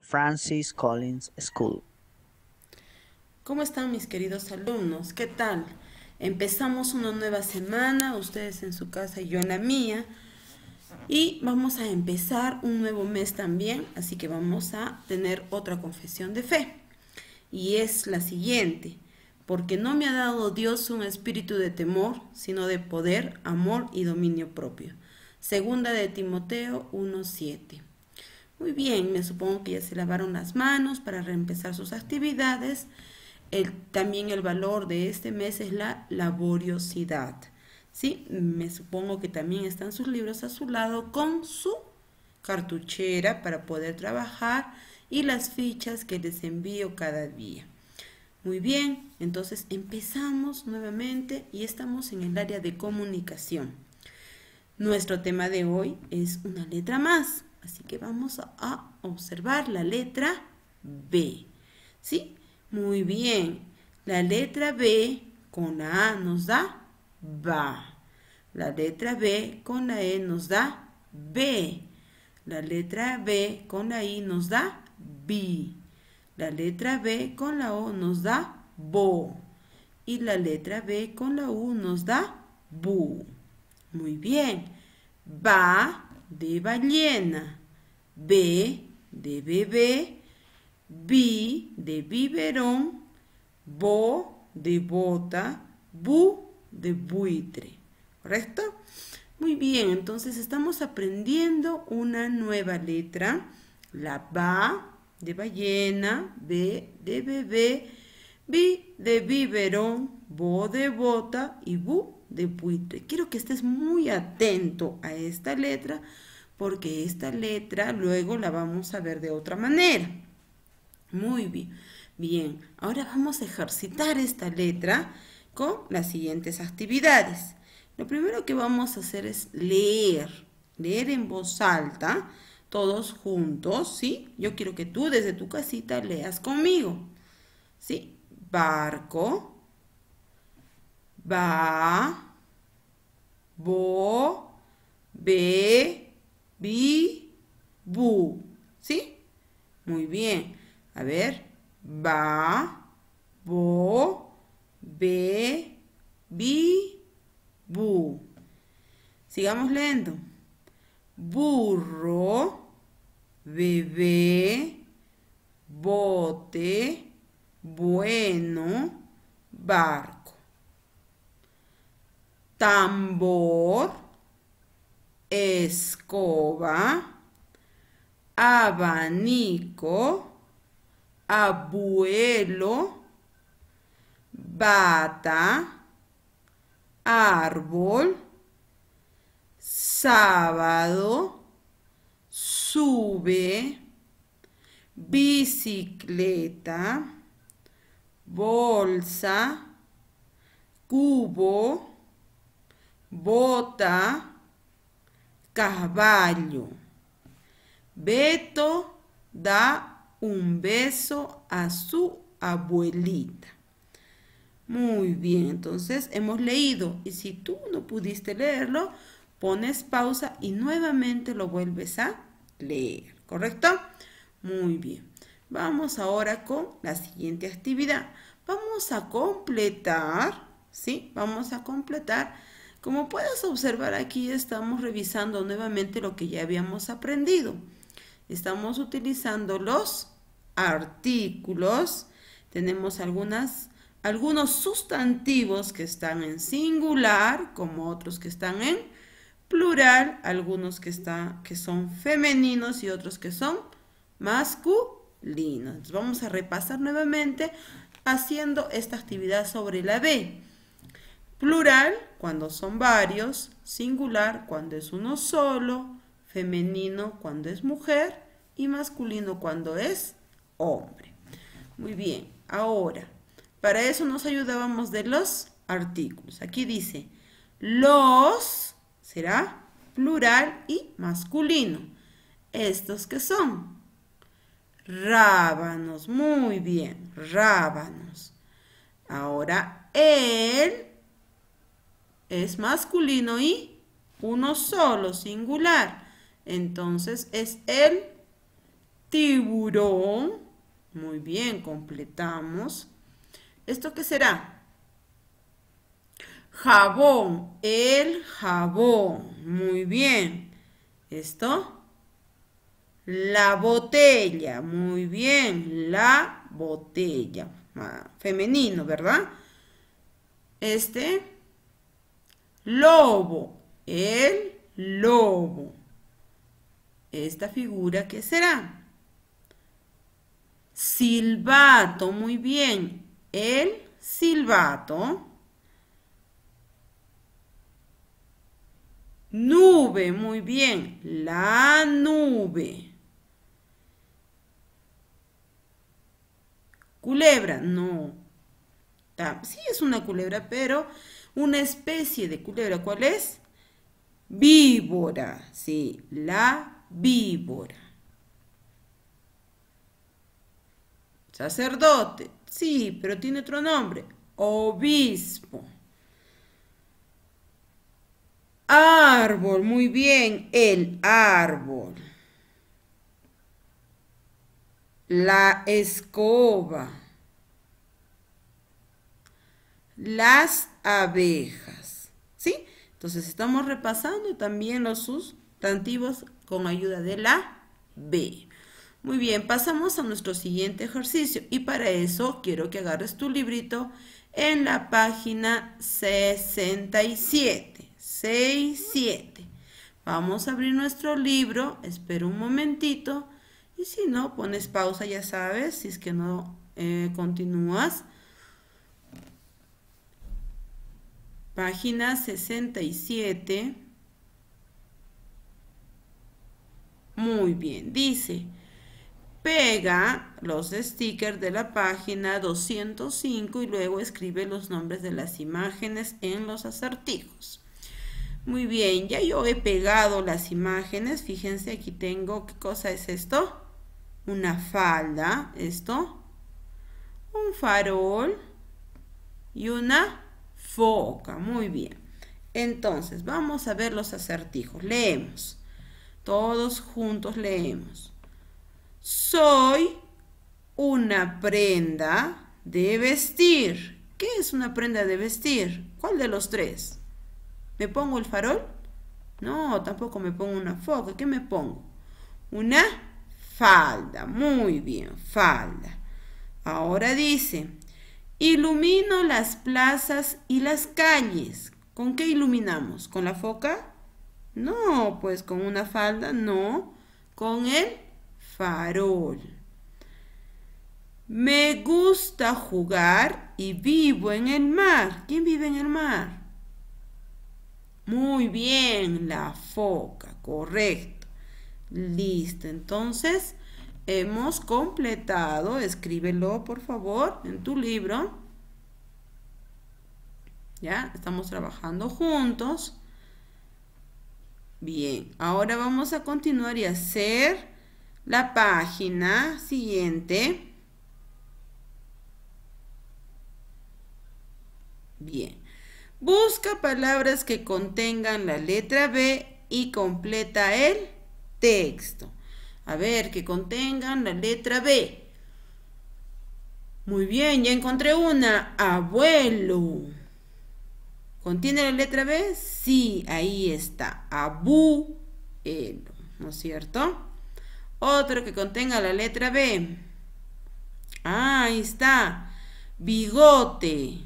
Francis Collins School. ¿Cómo están mis queridos alumnos? ¿Qué tal? Empezamos una nueva semana, ustedes en su casa y yo en la mía. Y vamos a empezar un nuevo mes también, así que vamos a tener otra confesión de fe. Y es la siguiente, porque no me ha dado Dios un espíritu de temor, sino de poder, amor y dominio propio. Segunda de Timoteo 1.7. Muy bien, me supongo que ya se lavaron las manos para reempezar sus actividades. también el valor de este mes es la laboriosidad. ¿sí? Me supongo que también están sus libros a su lado con su cartuchera para poder trabajar y las fichas que les envío cada día. Muy bien, entonces empezamos nuevamente y estamos en el área de comunicación. Nuestro tema de hoy es una letra más. Así que vamos a observar la letra B. ¿Sí? Muy bien. La letra B con la A nos da va. La letra B con la E nos da B. La letra B con la I nos da bi. La letra B con la O nos da bo. Y la letra B con la U nos da bu. Muy bien. Va de ballena. B de bebé, B de biberón, bo de bota, bu de buitre. ¿Correcto? Muy bien, entonces estamos aprendiendo una nueva letra, la B de ballena, b de bebé, B de biberón, bo de bota y bu de buitre. Quiero que estés muy atento a esta letra porque esta letra luego la vamos a ver de otra manera. Muy bien. Bien, ahora vamos a ejercitar esta letra con las siguientes actividades. Lo primero que vamos a hacer es leer, leer en voz alta, todos juntos, ¿sí? Yo quiero que tú desde tu casita leas conmigo, ¿sí? Barco, ba, bo, be, bi, bu, ¿sí? Muy bien. A ver, ba, bo, be, bi, bu. Sigamos leyendo. Burro, bebé, bote, bueno, barco. Tambor, escoba, abanico, abuelo, bata, árbol, sábado, sube, bicicleta, bolsa, cubo, bota, Caballo, Beto da un beso a su abuelita. Muy bien, entonces hemos leído y si tú no pudiste leerlo, pones pausa y nuevamente lo vuelves a leer, ¿correcto? Muy bien. Vamos ahora con la siguiente actividad. Vamos a completar, ¿sí? Vamos a completar como puedes observar aquí estamos revisando nuevamente lo que ya habíamos aprendido. Estamos utilizando los artículos. Tenemos algunas, algunos sustantivos que están en singular, como otros que están en plural, algunos que, que son femeninos y otros que son masculinos. Vamos a repasar nuevamente haciendo esta actividad sobre la B. Plural cuando son varios, singular cuando es uno solo, femenino cuando es mujer y masculino cuando es hombre. Muy bien, ahora, para eso nos ayudábamos de los artículos. Aquí dice, los será plural y masculino. ¿Estos que son? Rábanos, muy bien, rábanos. Ahora, el es masculino y uno solo, singular. Entonces es el tiburón. Muy bien, completamos. ¿Esto qué será? Jabón, el jabón. Muy bien. ¿Esto? La botella. Muy bien, la botella. Ah, femenino, ¿verdad? Este, lobo, el lobo. Esta figura, ¿qué será? Silbato, muy bien, el silbato. Nube, muy bien, la nube. Culebra, no. Sí, es una culebra, pero una especie de culebra. ¿Cuál es? Víbora, sí, la víbora. Sacerdote, sí, pero tiene otro nombre, obispo. Árbol, muy bien, el árbol. La escoba. Las abejas. ¿Sí? Entonces estamos repasando también los sustantivos con ayuda de la B. Muy bien, pasamos a nuestro siguiente ejercicio y para eso quiero que agarres tu librito en la página 67. 67. Vamos a abrir nuestro libro, espero un momentito y si no, pones pausa, ya sabes, si es que no eh, continúas Página 67. Muy bien, dice, pega los stickers de la página 205 y luego escribe los nombres de las imágenes en los acertijos. Muy bien, ya yo he pegado las imágenes, fíjense aquí tengo, ¿qué cosa es esto? Una falda, esto, un farol y una foca. Muy bien. Entonces, vamos a ver los acertijos. Leemos. Todos juntos leemos. Soy una prenda de vestir. ¿Qué es una prenda de vestir? ¿Cuál de los tres? ¿Me pongo el farol? No, tampoco me pongo una foca. ¿Qué me pongo? Una falda. Muy bien, falda. Ahora dice, Ilumino las plazas y las calles. ¿Con qué iluminamos? ¿Con la foca? No, pues con una falda, no. Con el farol. Me gusta jugar y vivo en el mar. ¿Quién vive en el mar? Muy bien, la foca, correcto. Listo, entonces hemos completado, escríbelo por favor en tu libro. Ya, estamos trabajando juntos. Bien, ahora vamos a continuar y hacer la página siguiente. Bien, busca palabras que contengan la letra B y completa el texto. A ver, que contengan la letra B. Muy bien, ya encontré una. Abuelo. ¿Contiene la letra B? Sí, ahí está. Abuelo, ¿no es cierto? Otro que contenga la letra B. Ah, ahí está. Bigote.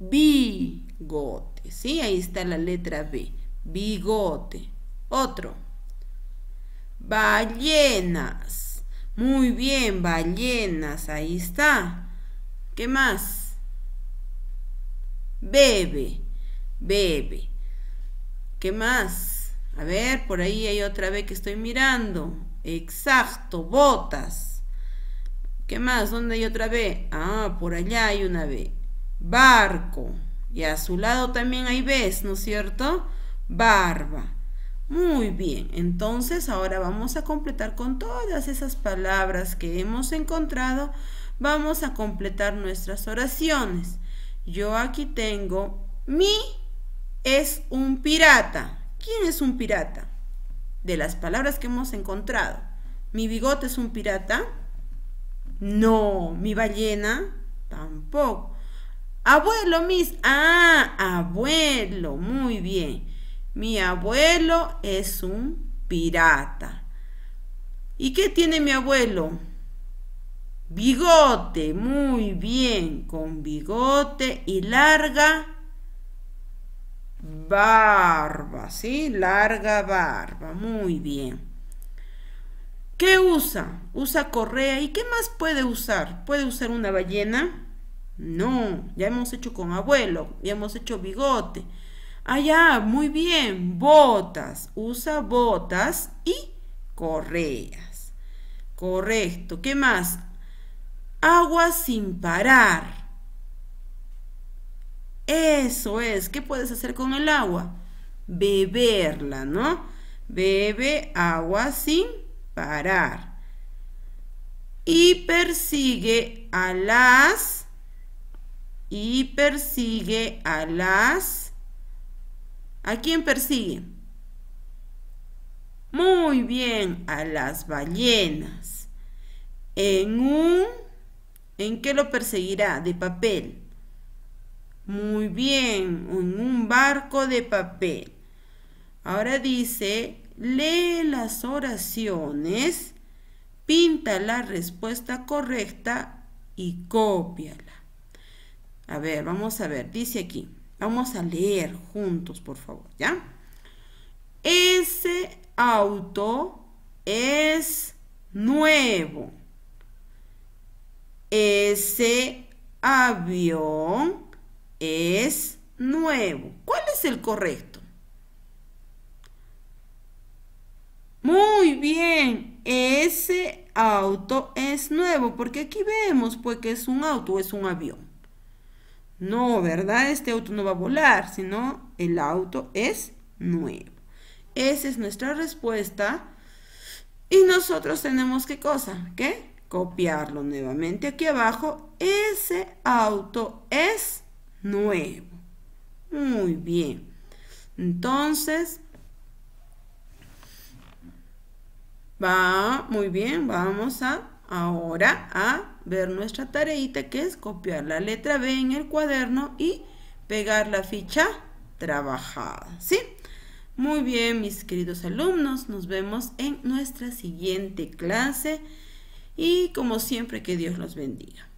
Bigote. Sí, ahí está la letra B. Bigote. Otro. Ballenas. Muy bien, ballenas. Ahí está. ¿Qué más? Bebe. Bebe. ¿Qué más? A ver, por ahí hay otra vez que estoy mirando. Exacto, botas. ¿Qué más? ¿Dónde hay otra B? Ah, por allá hay una B. Barco. Y a su lado también hay B, ¿no es cierto? Barba. Muy bien, entonces ahora vamos a completar con todas esas palabras que hemos encontrado, vamos a completar nuestras oraciones. Yo aquí tengo, mi es un pirata. ¿Quién es un pirata? De las palabras que hemos encontrado. ¿Mi bigote es un pirata? No. ¿Mi ballena? Tampoco. Abuelo, mis. Ah, abuelo. Muy bien. Mi abuelo es un pirata. ¿Y qué tiene mi abuelo? Bigote, muy bien, con bigote y larga barba, ¿sí? Larga barba, muy bien. ¿Qué usa? Usa correa. ¿Y qué más puede usar? ¿Puede usar una ballena? No, ya hemos hecho con abuelo, ya hemos hecho bigote. Ah, ya, muy bien. Botas. Usa botas y correas. Correcto. ¿Qué más? Agua sin parar. Eso es. ¿Qué puedes hacer con el agua? Beberla, ¿no? Bebe agua sin parar. Y persigue a las... Y persigue a las ¿A quién persigue? Muy bien, a las ballenas. En un... ¿En qué lo perseguirá? De papel. Muy bien, en un barco de papel. Ahora dice, lee las oraciones, pinta la respuesta correcta y cópiala. A ver, vamos a ver, dice aquí. Vamos a leer juntos, por favor, ¿ya? Ese auto es nuevo. Ese avión es nuevo. ¿Cuál es el correcto? Muy bien, ese auto es nuevo, porque aquí vemos pues que es un auto, es un avión. No, ¿verdad? Este auto no va a volar, sino el auto es nuevo. Esa es nuestra respuesta. Y nosotros tenemos qué cosa? ¿Qué? Copiarlo nuevamente aquí abajo. Ese auto es nuevo. Muy bien. Entonces, va, muy bien, vamos a ahora a ver nuestra tareita que es copiar la letra B en el cuaderno y pegar la ficha trabajada, ¿sí? Muy bien, mis queridos alumnos, nos vemos en nuestra siguiente clase y como siempre que Dios los bendiga.